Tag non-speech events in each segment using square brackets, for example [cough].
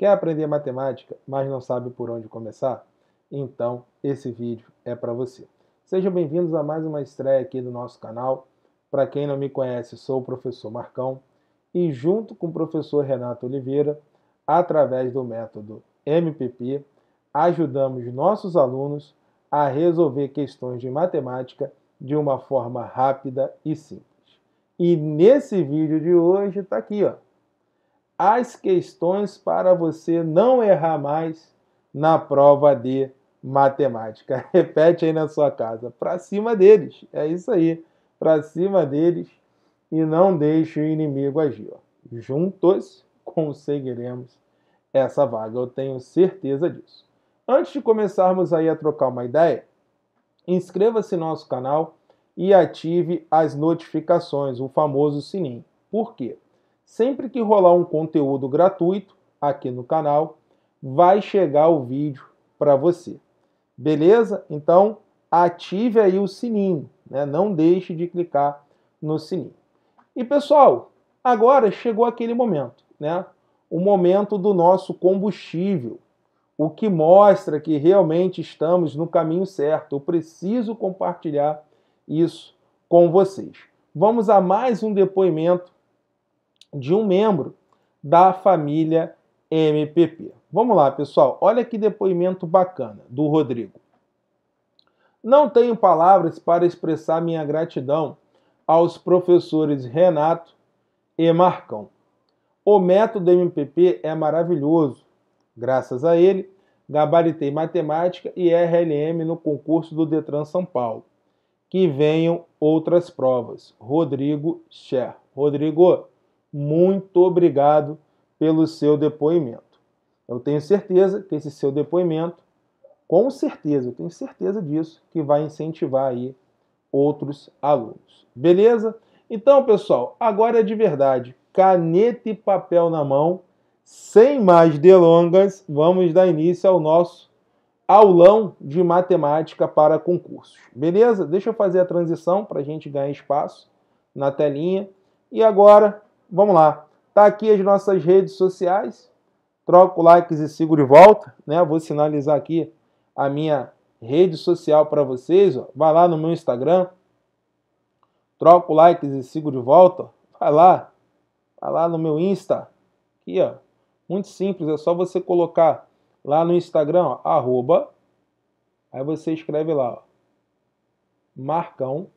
Quer aprender matemática, mas não sabe por onde começar? Então, esse vídeo é para você. Sejam bem-vindos a mais uma estreia aqui do nosso canal. Para quem não me conhece, sou o professor Marcão e junto com o professor Renato Oliveira, através do método MPP, ajudamos nossos alunos a resolver questões de matemática de uma forma rápida e simples. E nesse vídeo de hoje está aqui, ó as questões para você não errar mais na prova de matemática. [laughs] Repete aí na sua casa, para cima deles. É isso aí, para cima deles e não deixe o inimigo agir. Juntos conseguiremos essa vaga, eu tenho certeza disso. Antes de começarmos aí a trocar uma ideia, inscreva-se no nosso canal e ative as notificações, o famoso sininho. Por quê? Sempre que rolar um conteúdo gratuito aqui no canal, vai chegar o vídeo para você. Beleza? Então, ative aí o sininho, né? Não deixe de clicar no sininho. E pessoal, agora chegou aquele momento, né? O momento do nosso combustível, o que mostra que realmente estamos no caminho certo. Eu preciso compartilhar isso com vocês. Vamos a mais um depoimento de um membro da família MPP. Vamos lá, pessoal. Olha que depoimento bacana do Rodrigo. Não tenho palavras para expressar minha gratidão aos professores Renato e Marcão. O método MPP é maravilhoso. Graças a ele, gabaritei matemática e RLM no concurso do Detran São Paulo. Que venham outras provas. Rodrigo Scher. Rodrigo, muito obrigado pelo seu depoimento. Eu tenho certeza que esse seu depoimento, com certeza, eu tenho certeza disso, que vai incentivar aí outros alunos. Beleza? Então, pessoal, agora é de verdade, caneta e papel na mão, sem mais delongas, vamos dar início ao nosso aulão de matemática para concursos. Beleza? Deixa eu fazer a transição para a gente ganhar espaço na telinha. E agora vamos lá. Tá aqui as nossas redes sociais. Troco likes e sigo de volta, né? Vou sinalizar aqui a minha rede social para vocês, ó. Vai lá no meu Instagram. Troco likes e sigo de volta. Vai lá. Vai lá no meu Insta. Aqui, ó. Muito simples, é só você colocar lá no Instagram, ó, arroba. Aí você escreve lá, ó, Marcão.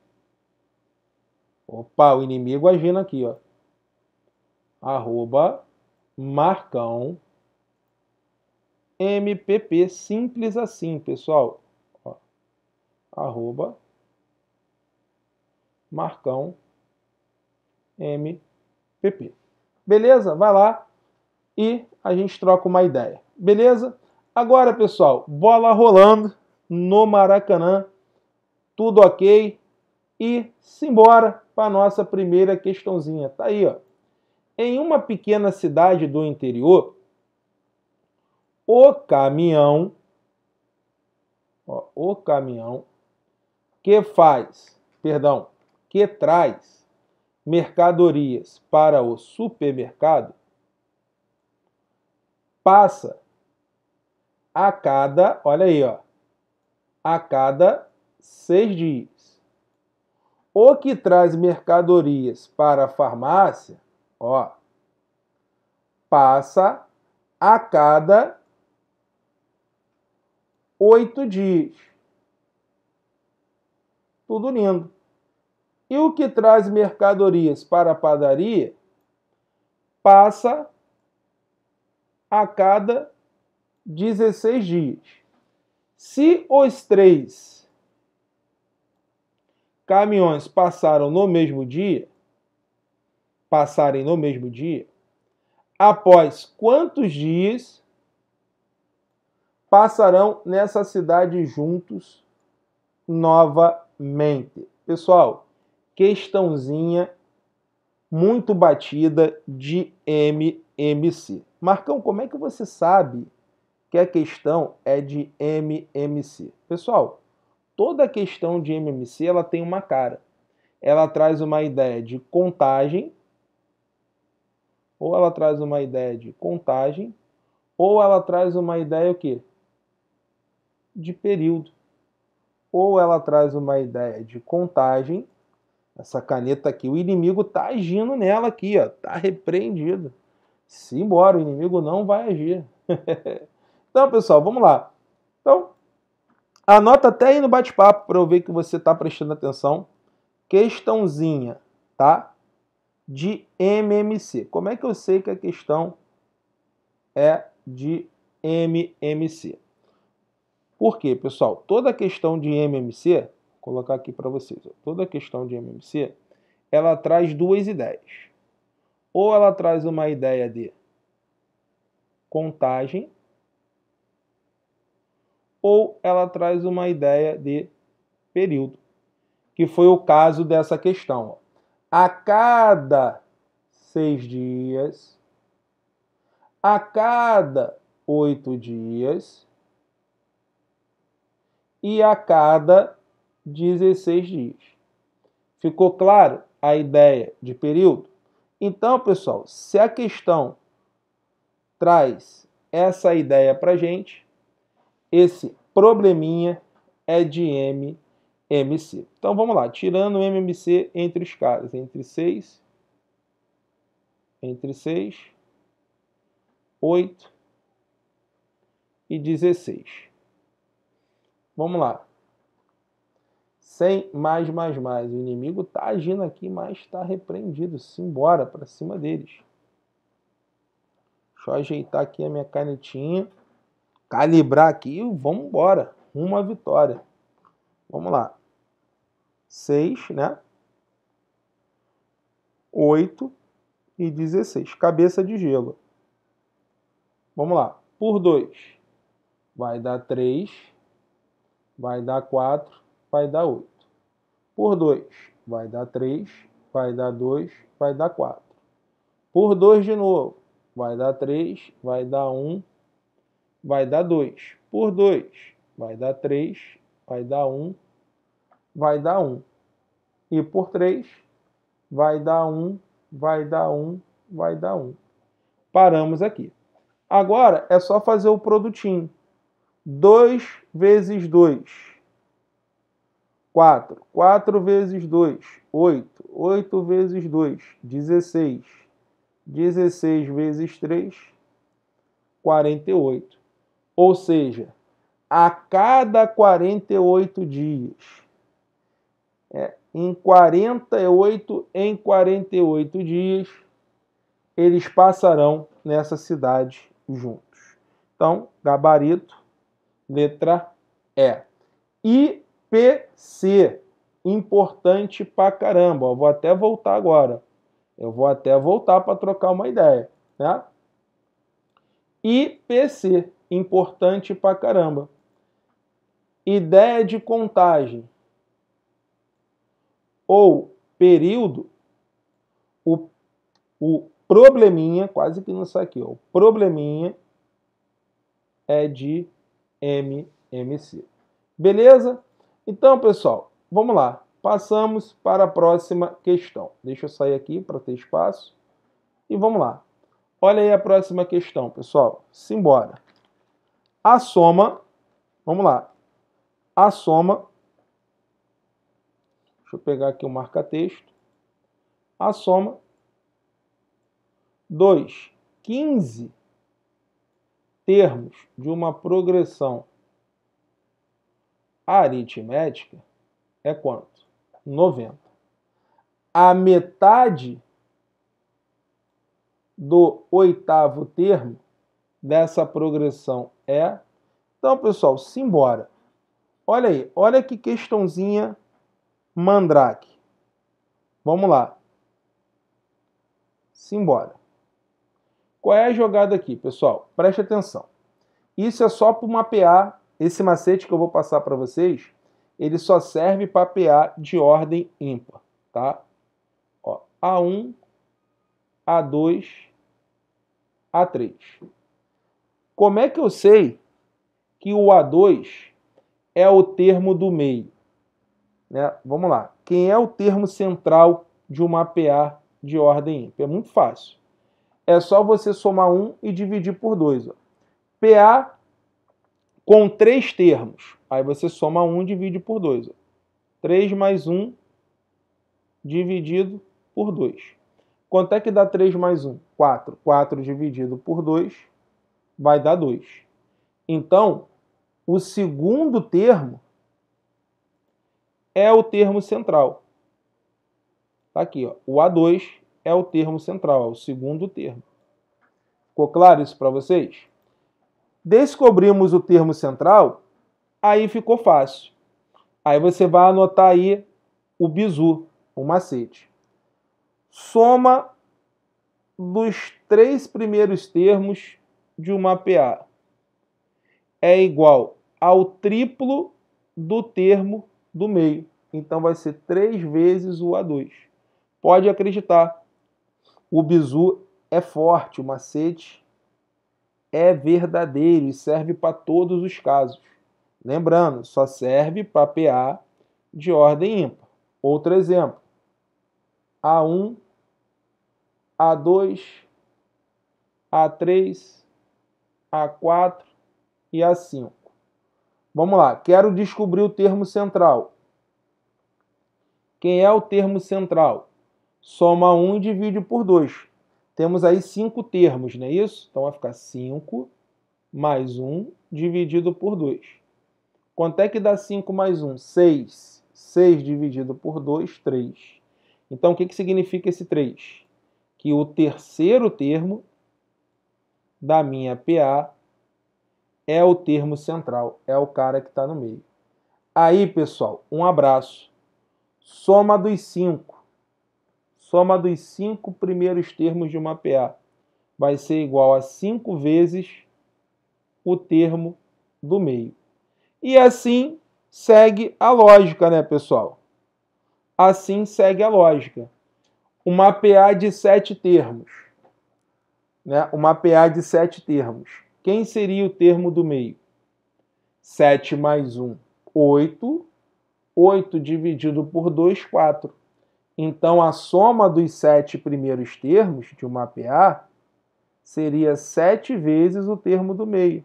Opa, o inimigo agindo aqui, ó arroba marcão mpp simples assim pessoal Ó, arroba marcão mpp beleza vai lá e a gente troca uma ideia beleza agora pessoal bola rolando no Maracanã tudo ok e simbora para nossa primeira questãozinha tá aí ó em uma pequena cidade do interior, o caminhão, ó, o caminhão que faz, perdão, que traz mercadorias para o supermercado passa a cada, olha aí, ó, a cada seis dias. O que traz mercadorias para a farmácia Ó. Passa a cada oito dias. Tudo lindo. E o que traz mercadorias para a padaria passa a cada 16 dias. Se os três caminhões passaram no mesmo dia, passarem no mesmo dia, após quantos dias passarão nessa cidade juntos novamente? Pessoal, questãozinha muito batida de MMC. Marcão, como é que você sabe que a questão é de MMC? Pessoal, toda questão de MMC ela tem uma cara. Ela traz uma ideia de contagem ou ela traz uma ideia de contagem, ou ela traz uma ideia o quê? De período. Ou ela traz uma ideia de contagem. Essa caneta aqui, o inimigo tá agindo nela aqui, ó, tá repreendido. Simbora, o inimigo não vai agir. [laughs] então, pessoal, vamos lá. Então, anota até aí no bate-papo para eu ver que você está prestando atenção. Questãozinha, tá? de MMC. Como é que eu sei que a questão é de MMC? Por quê, pessoal? Toda questão de MMC, vou colocar aqui para vocês, toda questão de MMC, ela traz duas ideias. Ou ela traz uma ideia de contagem, ou ela traz uma ideia de período, que foi o caso dessa questão a cada seis dias, a cada oito dias e a cada 16 dias. Ficou claro a ideia de período? Então, pessoal, se a questão traz essa ideia para gente, esse probleminha é de M MC. Então vamos lá, tirando o MMC entre os caras, entre 6, entre 6, 8 e 16. Vamos lá. 100 mais, mais, mais. O inimigo está agindo aqui, mas está repreendido. Simbora para cima deles. Deixa eu ajeitar aqui a minha canetinha. Calibrar aqui e vamos embora. Uma vitória. Vamos lá. 6, né? 8 e 16. Cabeça de gelo. Vamos lá. Por 2 vai dar 3, vai dar 4, vai dar 8. Por 2 vai dar 3, vai dar 2, vai dar 4. Por 2 de novo, vai dar 3, vai dar 1, vai dar 2. Por 2 vai dar 3, vai dar 1, vai dar 1. E por 3, vai dar 1, vai dar 1, vai dar 1. Paramos aqui. Agora é só fazer o produtinho. 2 vezes 2, 4. 4 vezes 2, 8. 8 vezes 2, 16. 16 vezes 3, 48. Ou seja, a cada 48 dias, é, em 48 em 48 dias eles passarão nessa cidade juntos. Então, gabarito, letra E. IPC, importante pra caramba. Eu vou até voltar agora. Eu vou até voltar para trocar uma ideia, né? IPC, importante pra caramba. Ideia de contagem ou período, o, o probleminha, quase que não sai aqui, ó, o probleminha é de MMC. Beleza? Então, pessoal, vamos lá. Passamos para a próxima questão. Deixa eu sair aqui para ter espaço. E vamos lá. Olha aí a próxima questão, pessoal. Simbora. A soma, vamos lá. A soma Deixa eu pegar aqui o marca-texto. A soma. 2. 15 termos de uma progressão aritmética é quanto? 90. A metade do oitavo termo dessa progressão é. Então, pessoal, simbora. Olha aí, olha que questãozinha Mandrake. Vamos lá. Simbora. Qual é a jogada aqui, pessoal? Preste atenção. Isso é só para mapear esse macete que eu vou passar para vocês. Ele só serve para mapear de ordem ímpar, tá? Ó, A1, A2, A3. Como é que eu sei que o A2 é o termo do meio? Né? Vamos lá. Quem é o termo central de uma PA de ordem ímpar? É muito fácil. É só você somar 1 e dividir por 2. Ó. PA com 3 termos. Aí você soma 1 e divide por 2. Ó. 3 mais 1 dividido por 2. Quanto é que dá 3 mais 1? 4. 4 dividido por 2 vai dar 2. Então, o segundo termo é o termo central. Tá aqui, ó. o A2 é o termo central, é o segundo termo. Ficou claro isso para vocês? Descobrimos o termo central, aí ficou fácil. Aí você vai anotar aí o bizu, o macete. Soma dos três primeiros termos de uma PA é igual ao triplo do termo do meio. Então vai ser 3 vezes o A2. Pode acreditar, o bizu é forte, o macete é verdadeiro e serve para todos os casos. Lembrando, só serve para PA de ordem ímpar. Outro exemplo: A1, A2, A3, A4 e A5. Vamos lá, quero descobrir o termo central. Quem é o termo central? Soma 1 e divide por 2. Temos aí 5 termos, não é isso? Então vai ficar 5 mais 1 dividido por 2. Quanto é que dá 5 mais 1? 6. 6 dividido por 2, 3. Então o que, que significa esse 3? Que o terceiro termo da minha PA é o termo central, é o cara que está no meio. Aí, pessoal, um abraço. Soma dos cinco. Soma dos cinco primeiros termos de uma PA vai ser igual a cinco vezes o termo do meio. E assim segue a lógica, né, pessoal? Assim segue a lógica. Uma PA de sete termos. Né? Uma PA de sete termos. Quem seria o termo do meio? 7 mais 1, 8. 8 dividido por 2, 4. Então, a soma dos sete primeiros termos de uma PA seria 7 vezes o termo do meio.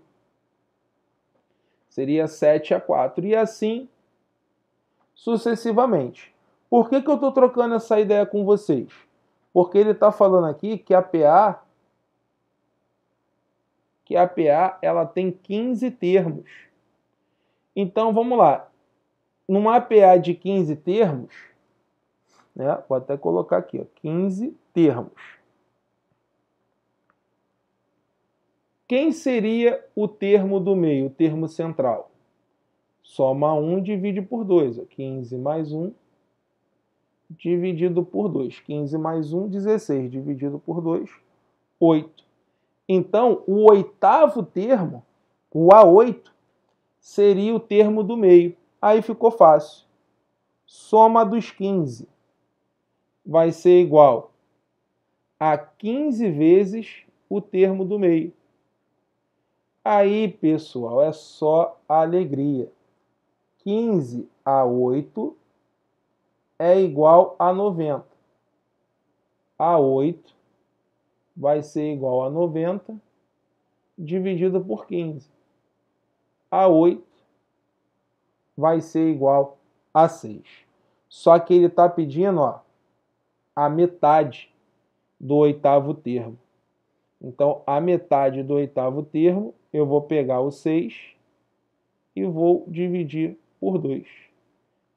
Seria 7 a 4. E assim sucessivamente. Por que, que eu estou trocando essa ideia com vocês? Porque ele está falando aqui que a PA que a PA ela tem 15 termos. Então vamos lá. Numa APA de 15 termos, né? Vou até colocar aqui, ó, 15 termos. Quem seria o termo do meio, o termo central? Soma 1, divide por 2. 15 mais 1, dividido por 2. 15 mais 1, 16. Dividido por 2, 8. Então, o oitavo termo, o A8, seria o termo do meio. Aí ficou fácil. Soma dos 15 vai ser igual a 15 vezes o termo do meio. Aí, pessoal, é só alegria. 15 a 8 é igual a 90. A 8 vai ser igual a 90 dividido por 15. A 8 vai ser igual a 6. Só que ele está pedindo ó, a metade do oitavo termo. Então, a metade do oitavo termo, eu vou pegar o 6 e vou dividir por 2.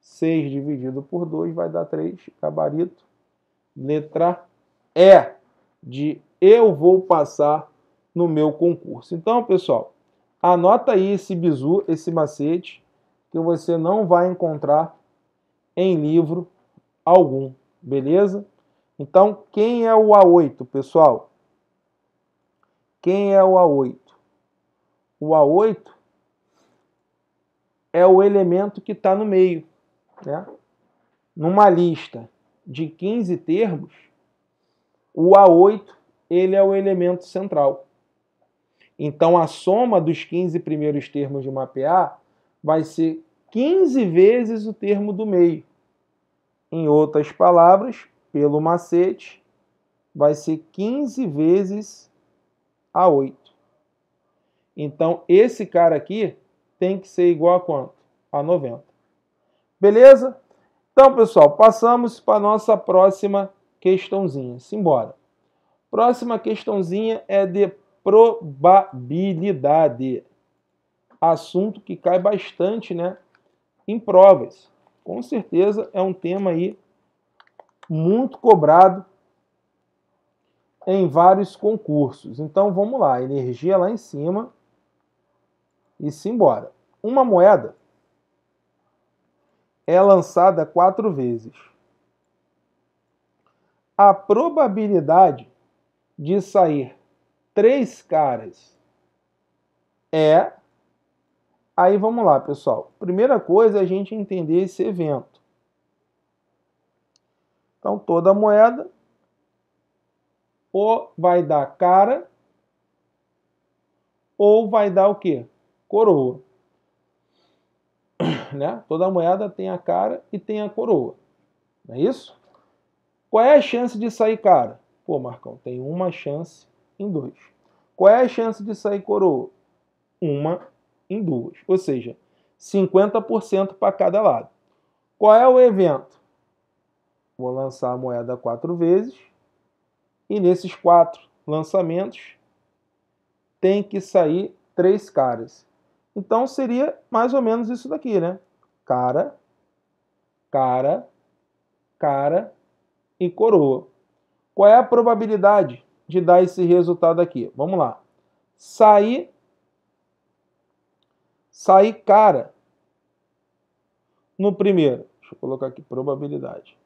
6 dividido por 2 vai dar 3, gabarito. Letra E de eu vou passar no meu concurso. Então, pessoal, anota aí esse bizu, esse macete, que você não vai encontrar em livro algum, beleza? Então, quem é o A8, pessoal? Quem é o A8? O A8 é o elemento que está no meio. Né? Numa lista de 15 termos, o A8 ele é o elemento central. Então a soma dos 15 primeiros termos de mapear vai ser 15 vezes o termo do meio. Em outras palavras, pelo macete, vai ser 15 vezes a 8. Então esse cara aqui tem que ser igual a quanto? A 90. Beleza? Então, pessoal, passamos para a nossa próxima questãozinha. Simbora. Próxima questãozinha é de probabilidade. Assunto que cai bastante né, em provas. Com certeza é um tema aí muito cobrado em vários concursos. Então vamos lá, energia lá em cima e simbora. Uma moeda é lançada quatro vezes. A probabilidade de sair três caras é. Aí vamos lá, pessoal. Primeira coisa é a gente entender esse evento. Então, toda moeda ou vai dar cara ou vai dar o quê? Coroa. [coughs] Né? Toda moeda tem a cara e tem a coroa. Não é isso? Qual é a chance de sair cara? Pô, Marcão, tem uma chance em dois. Qual é a chance de sair coroa? Uma em duas. Ou seja, 50% para cada lado. Qual é o evento? Vou lançar a moeda quatro vezes. E nesses quatro lançamentos, tem que sair três caras. Então seria mais ou menos isso daqui, né? Cara, cara, cara e coroa. Qual é a probabilidade de dar esse resultado aqui? Vamos lá. Sair, sair cara no primeiro. Deixa eu colocar aqui, probabilidade.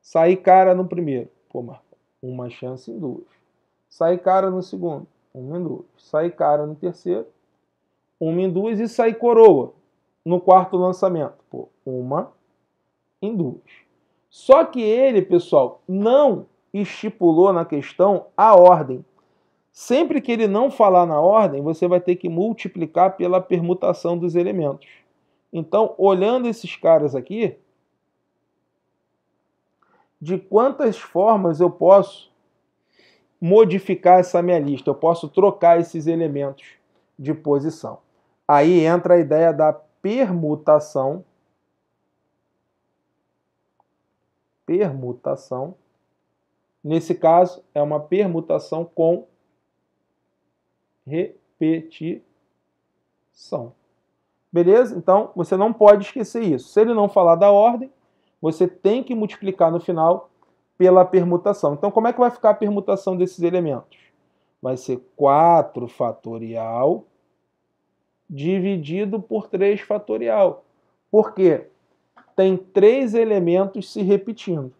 Sair cara no primeiro. Pô, Marco, uma chance em duas. Sair cara no segundo, uma em duas. Sair cara no terceiro, uma em duas. E sair coroa no quarto lançamento. Pô, uma em duas. Só que ele, pessoal, não estipulou na questão a ordem. Sempre que ele não falar na ordem, você vai ter que multiplicar pela permutação dos elementos. Então, olhando esses caras aqui, de quantas formas eu posso modificar essa minha lista? Eu posso trocar esses elementos de posição. Aí entra a ideia da permutação. Permutação Nesse caso, é uma permutação com repetição. Beleza? Então, você não pode esquecer isso. Se ele não falar da ordem, você tem que multiplicar no final pela permutação. Então, como é que vai ficar a permutação desses elementos? Vai ser 4 fatorial dividido por 3 fatorial. Por quê? Tem três elementos se repetindo.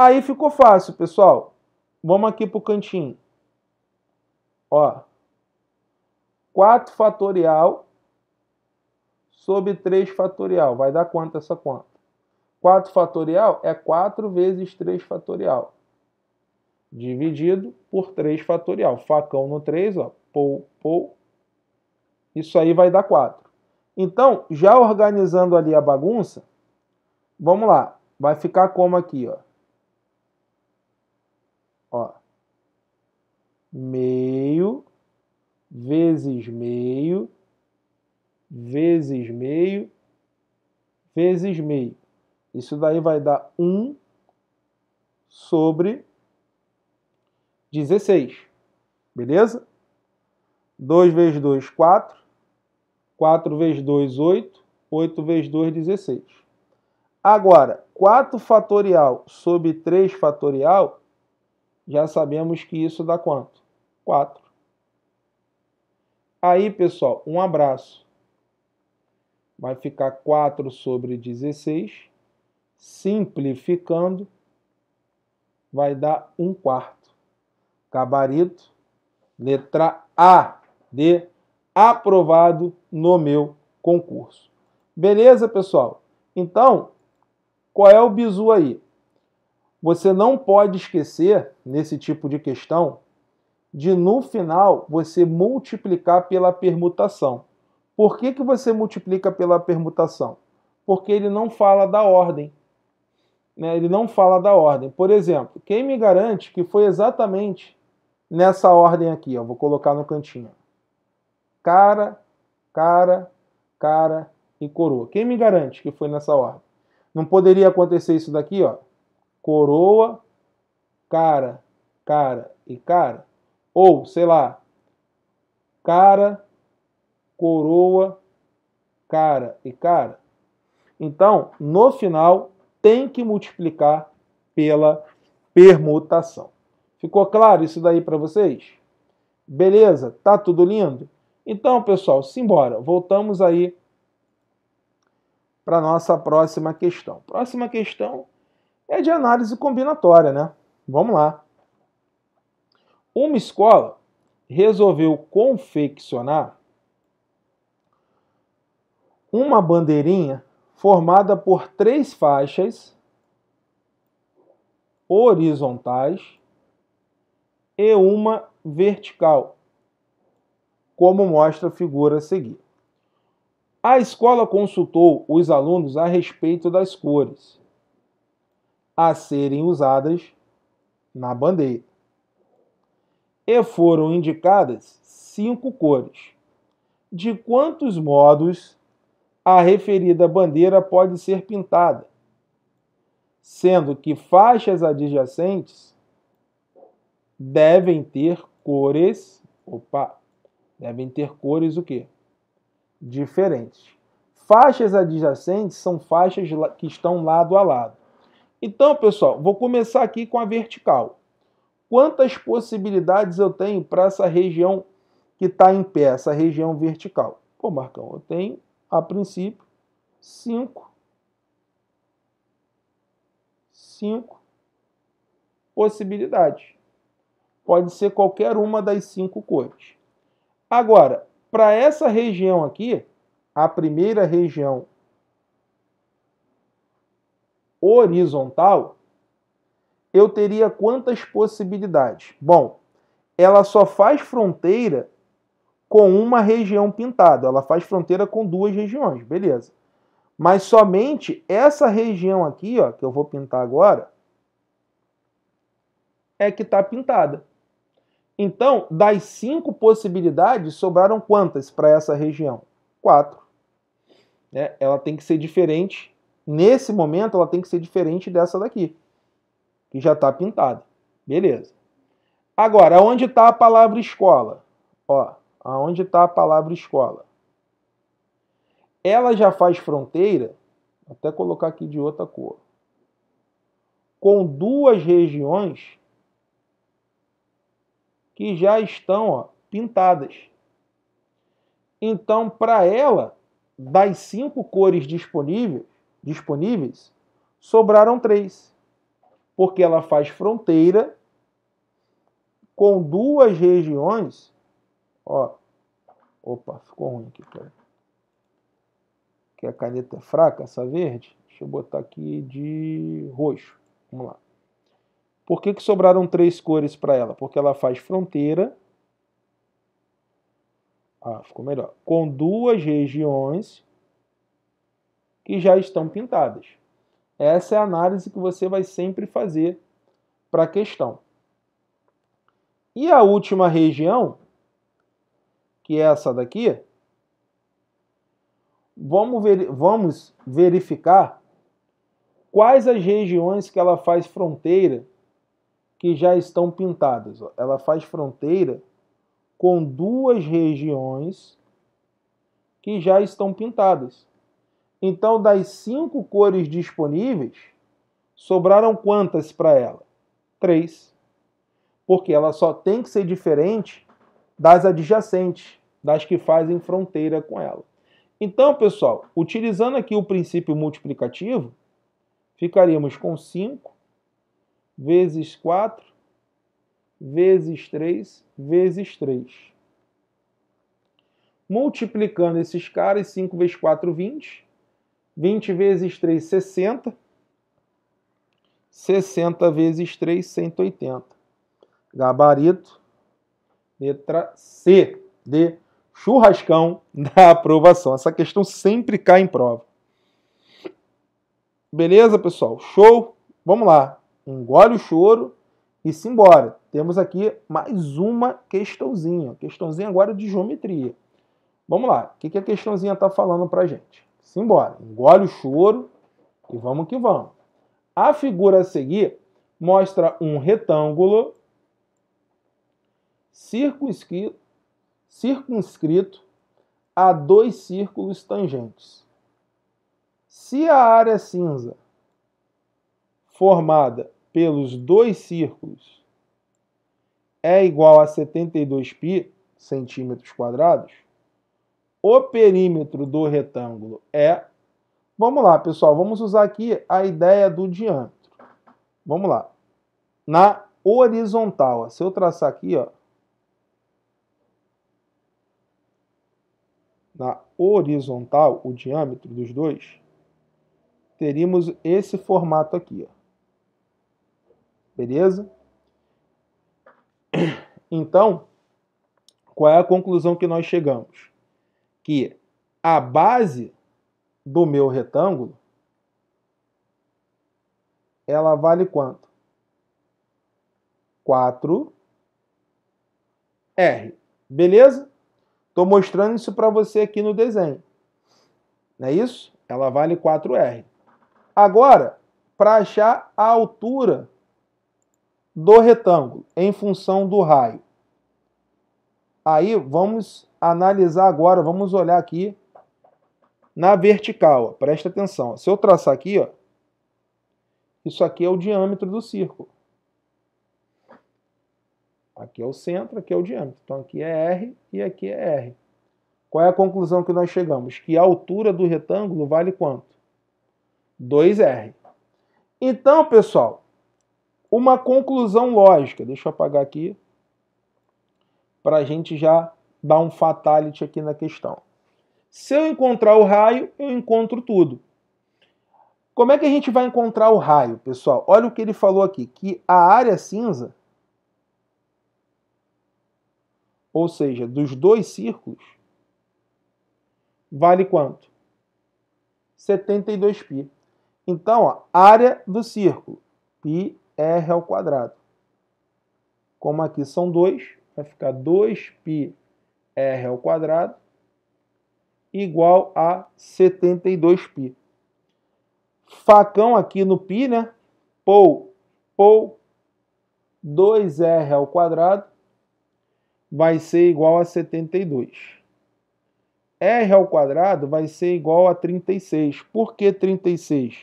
Aí ficou fácil, pessoal. Vamos aqui para o cantinho. Ó. 4 fatorial sobre 3 fatorial. Vai dar quanto essa conta? 4 fatorial é 4 vezes 3 fatorial. Dividido por 3 fatorial. Facão no 3, ó. Pou, pou. Isso aí vai dar 4. Então, já organizando ali a bagunça, vamos lá. Vai ficar como aqui, ó. meio, vezes meio, vezes meio, vezes meio. Isso daí vai dar 1 sobre 16. Beleza? 2 vezes 2, 4. 4 vezes 2, 8. 8 vezes 2, 16. Agora, 4 fatorial sobre 3 fatorial já sabemos que isso dá quanto? 4. Aí, pessoal, um abraço. Vai ficar 4 sobre 16. Simplificando, vai dar 1 um quarto. Gabarito, letra A de aprovado no meu concurso. Beleza, pessoal? Então, qual é o bizu aí? Você não pode esquecer, nesse tipo de questão, de no final você multiplicar pela permutação. Por que, que você multiplica pela permutação? Porque ele não fala da ordem. Né? Ele não fala da ordem. Por exemplo, quem me garante que foi exatamente nessa ordem aqui? Eu vou colocar no cantinho. Cara, cara, cara e coroa. Quem me garante que foi nessa ordem? Não poderia acontecer isso daqui, ó coroa, cara, cara e cara. Ou, sei lá, cara, coroa, cara e cara. Então, no final, tem que multiplicar pela permutação. Ficou claro isso daí para vocês? Beleza? Tá tudo lindo? Então, pessoal, simbora. Voltamos aí para nossa próxima questão. Próxima questão é de análise combinatória, né? Vamos lá. Uma escola resolveu confeccionar uma bandeirinha formada por três faixas horizontais e uma vertical, como mostra a figura a seguir. A escola consultou os alunos a respeito das cores a serem usadas na bandeira. E foram indicadas cinco cores. De quantos modos a referida bandeira pode ser pintada, sendo que faixas adjacentes devem ter cores, opa, devem ter cores o quê? Diferentes. Faixas adjacentes são faixas que estão lado a lado. Então, pessoal, vou começar aqui com a vertical. Quantas possibilidades eu tenho para essa região que está em pé, essa região vertical? Pô, Marcão, eu tenho, a princípio, 5, possibilidades. Pode ser qualquer uma das cinco cores. Agora, para essa região aqui, a primeira região horizontal, eu teria quantas possibilidades? Bom, ela só faz fronteira com uma região pintada, ela faz fronteira com duas regiões, beleza. Mas somente essa região aqui, ó, que eu vou pintar agora, é que está pintada. Então, das cinco possibilidades, sobraram quantas para essa região? Quatro. Né? Ela tem que ser diferente Nesse momento, ela tem que ser diferente dessa daqui, que já está pintada. Beleza. Agora, onde está a palavra escola? Ó, aonde está a palavra escola? Ela já faz fronteira, vou até colocar aqui de outra cor, com duas regiões que já estão ó, pintadas. Então, para ela, das cinco cores disponíveis, disponíveis, sobraram três, porque ela faz fronteira com duas regiões. Ó, opa, ficou ruim aqui, cara. Que a caneta é fraca, essa verde. Deixa eu botar aqui de roxo. Vamos lá. Por que, que sobraram três cores para ela? Porque ela faz fronteira. Ah, ficou melhor. Com duas regiões que já estão pintadas. Essa é a análise que você vai sempre fazer para a questão. E a última região, que é essa daqui, vamos, ver, vamos verificar quais as regiões que ela faz fronteira que já estão pintadas. Ela faz fronteira com duas regiões que já estão pintadas. Então, das cinco cores disponíveis, sobraram quantas para ela? Três. Porque ela só tem que ser diferente das adjacentes, das que fazem fronteira com ela. Então, pessoal, utilizando aqui o princípio multiplicativo, ficaríamos com 5 vezes 4 vezes 3 vezes 3. Multiplicando esses caras, 5 vezes 4, 20. 20 vezes 3, 60. 60 vezes 3, 180. Gabarito, letra C, de churrascão da aprovação. Essa questão sempre cai em prova. Beleza, pessoal? Show? Vamos lá. Engole o choro e simbora. Temos aqui mais uma questãozinha. Questãozinha agora de geometria. Vamos lá. O que a questãozinha está falando para gente? Simbora. Engole o choro e vamos que vamos. A figura a seguir mostra um retângulo circunscrito, circunscrito a dois círculos tangentes. Se a área cinza formada pelos dois círculos é igual a 72 π centímetros quadrados, o perímetro do retângulo é. Vamos lá, pessoal, vamos usar aqui a ideia do diâmetro. Vamos lá. Na horizontal, ó, se eu traçar aqui, ó, na horizontal, o diâmetro dos dois, teríamos esse formato aqui, ó. Beleza? Então, qual é a conclusão que nós chegamos? que a base do meu retângulo ela vale quanto? 4R. Beleza? Estou mostrando isso para você aqui no desenho. Não é isso? Ela vale 4R. Agora, para achar a altura do retângulo em função do raio. Aí vamos analisar agora, vamos olhar aqui na vertical. Ó. Presta atenção. Se eu traçar aqui, ó, isso aqui é o diâmetro do círculo. Aqui é o centro, aqui é o diâmetro. Então aqui é R e aqui é R. Qual é a conclusão que nós chegamos? Que a altura do retângulo vale quanto? 2R. Então, pessoal, uma conclusão lógica. Deixa eu apagar aqui para a gente já dar um fatality aqui na questão. Se eu encontrar o raio, eu encontro tudo. Como é que a gente vai encontrar o raio, pessoal? Olha o que ele falou aqui, que a área cinza, ou seja, dos dois círculos, vale quanto? 72 π. Então, ó, área do círculo, πr ao quadrado. Como aqui são dois, vai ficar 2πr ao quadrado igual a 72π. Facão aqui no π, né? Pou, pou, 2r ao quadrado vai ser igual a 72. r ao quadrado vai ser igual a 36. Por que 36?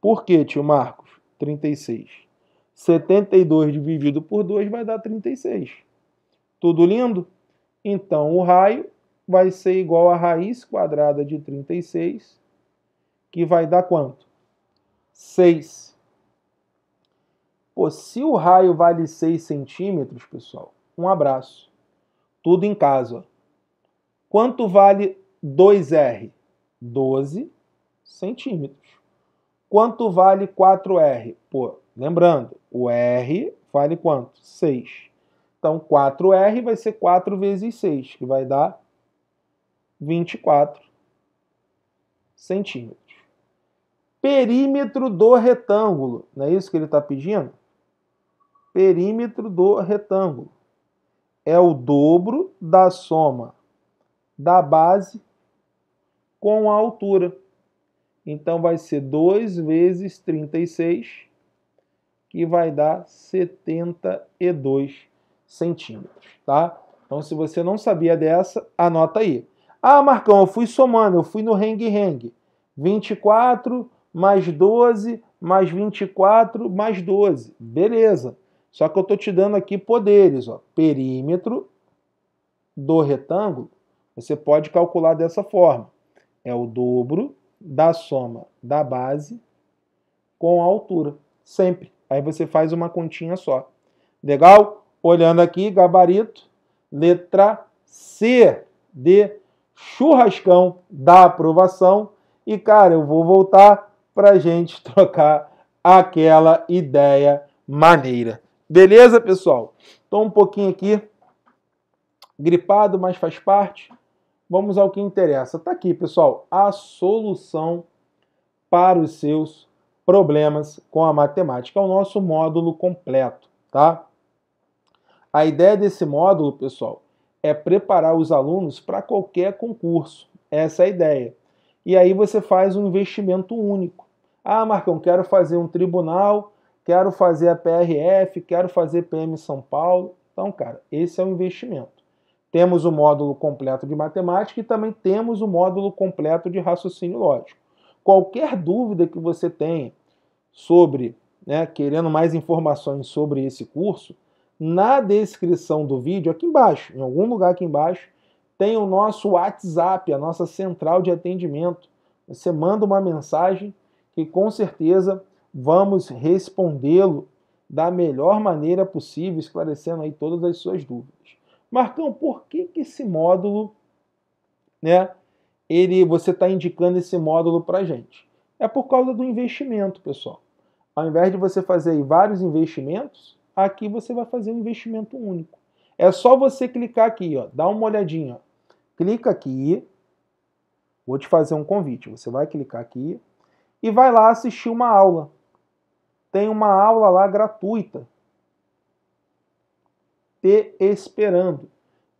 Por que, tio Marcos, 36? 72 dividido por 2 vai dar 36. Tudo lindo? Então, o raio vai ser igual à raiz quadrada de 36, que vai dar quanto? 6. Pô, se o raio vale 6 centímetros, pessoal, um abraço. Tudo em casa. Quanto vale 2R? 12 centímetros. Quanto vale 4R? Pô, Lembrando, o R vale quanto? 6. Então, 4R vai ser 4 vezes 6, que vai dar 24 centímetros. Perímetro do retângulo, não é isso que ele está pedindo? Perímetro do retângulo é o dobro da soma da base com a altura. Então, vai ser 2 vezes 36 que vai dar 72 centímetros, tá? Então, se você não sabia dessa, anota aí. Ah, Marcão, eu fui somando, eu fui no hang-hang. 24 mais 12 mais 24 mais 12. Beleza. Só que eu estou te dando aqui poderes. Ó. Perímetro do retângulo, você pode calcular dessa forma. É o dobro da soma da base com a altura, sempre. Aí você faz uma continha só. Legal? Olhando aqui, gabarito, letra C de churrascão da aprovação. E, cara, eu vou voltar para gente [laughs] trocar aquela ideia maneira. Beleza, pessoal? Estou um pouquinho aqui gripado, mas faz parte. Vamos ao que interessa. Está aqui, pessoal, a solução para os seus Problemas com a Matemática. É o nosso módulo completo, tá? A ideia desse módulo, pessoal, é preparar os alunos para qualquer concurso. Essa é a ideia. E aí você faz um investimento único. Ah, Marcão, quero fazer um tribunal, quero fazer a PRF, quero fazer PM São Paulo. Então, cara, esse é o investimento. Temos o módulo completo de matemática e também temos o módulo completo de raciocínio lógico. Qualquer dúvida que você tenha sobre, né, querendo mais informações sobre esse curso, na descrição do vídeo, aqui embaixo, em algum lugar aqui embaixo, tem o nosso WhatsApp, a nossa central de atendimento. Você manda uma mensagem que com certeza vamos respondê-lo da melhor maneira possível, esclarecendo aí todas as suas dúvidas. Marcão, por que, que esse módulo né, ele, você está indicando esse módulo para a gente? É por causa do investimento, pessoal. Ao invés de você fazer vários investimentos, aqui você vai fazer um investimento único. É só você clicar aqui, ó, dá uma olhadinha. Clica aqui, vou te fazer um convite. Você vai clicar aqui e vai lá assistir uma aula. Tem uma aula lá gratuita. Te esperando.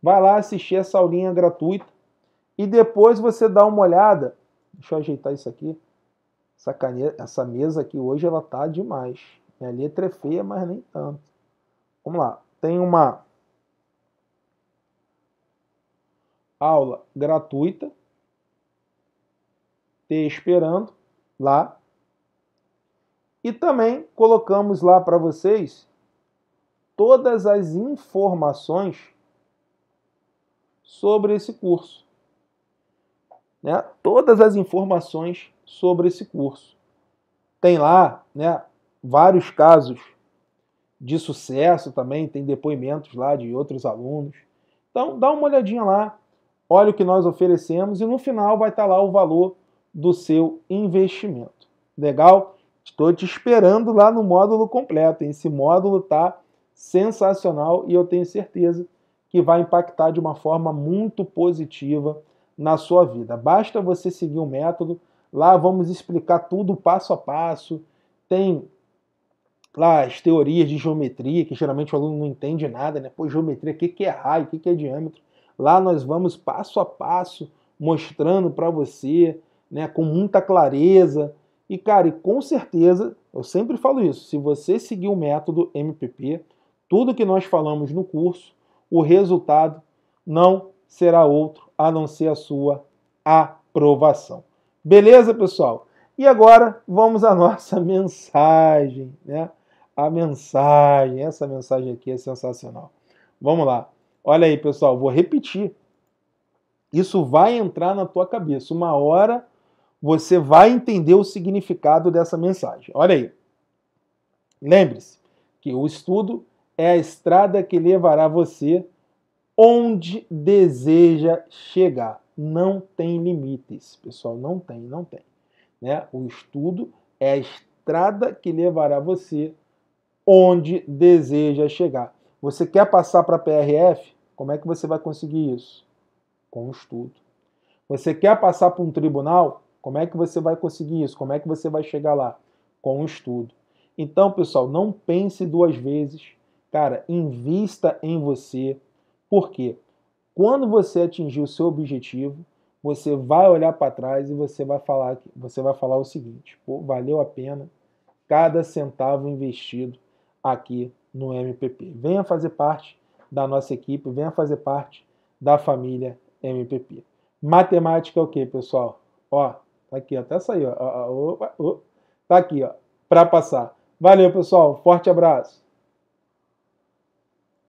Vai lá assistir essa aulinha gratuita e depois você dá uma olhada. Deixa eu ajeitar isso aqui. Essa, caneta, essa mesa aqui hoje ela tá demais. Minha letra é feia, mas nem tanto. Vamos lá. Tem uma aula gratuita. Te esperando lá. E também colocamos lá para vocês todas as informações sobre esse curso né, todas as informações sobre esse curso. Tem lá né, vários casos de sucesso também, tem depoimentos lá de outros alunos. Então dá uma olhadinha lá, olha o que nós oferecemos e no final vai estar tá lá o valor do seu investimento. Legal? Estou te esperando lá no módulo completo. Esse módulo tá sensacional e eu tenho certeza que vai impactar de uma forma muito positiva na sua vida. Basta você seguir o um método. Lá vamos explicar tudo passo a passo. Tem lá as teorias de geometria, que geralmente o aluno não entende nada, né? Pô, geometria, o que, que é raio, o que, que é diâmetro? Lá nós vamos passo a passo mostrando para você, né, com muita clareza. E, cara, e com certeza, eu sempre falo isso, se você seguir o método MPP, tudo que nós falamos no curso, o resultado não será outro a não ser a sua aprovação. Beleza, pessoal? E agora vamos à nossa [laughs] mensagem, né? A mensagem, essa mensagem aqui é sensacional. Vamos lá. Olha aí, pessoal, vou repetir. Isso vai entrar na tua cabeça. Uma hora você vai entender o significado dessa mensagem. Olha aí. Lembre-se que o estudo é a estrada que levará você onde deseja chegar. Não tem limites, pessoal, não tem, não tem. Né? O estudo é a estrada que levará você onde deseja chegar. Você quer passar para a PRF? Como é que você vai conseguir isso? Com o estudo. Você quer passar para um tribunal? Como é que você vai conseguir isso? Como é que você vai chegar lá? Com o estudo. Então, pessoal, não pense duas vezes. Cara, invista em você. Porque quando você atingir o seu objetivo, você vai olhar para trás e você vai falar, você vai falar o seguinte: Pô, valeu a pena cada centavo investido aqui no MPP. Venha fazer parte da nossa equipe, venha fazer parte da família MPP. Matemática é o que, pessoal? Ó, tá aqui, até tá saiu. Ó, ó, ó, tá aqui, ó, para passar. Valeu, pessoal. Forte abraço.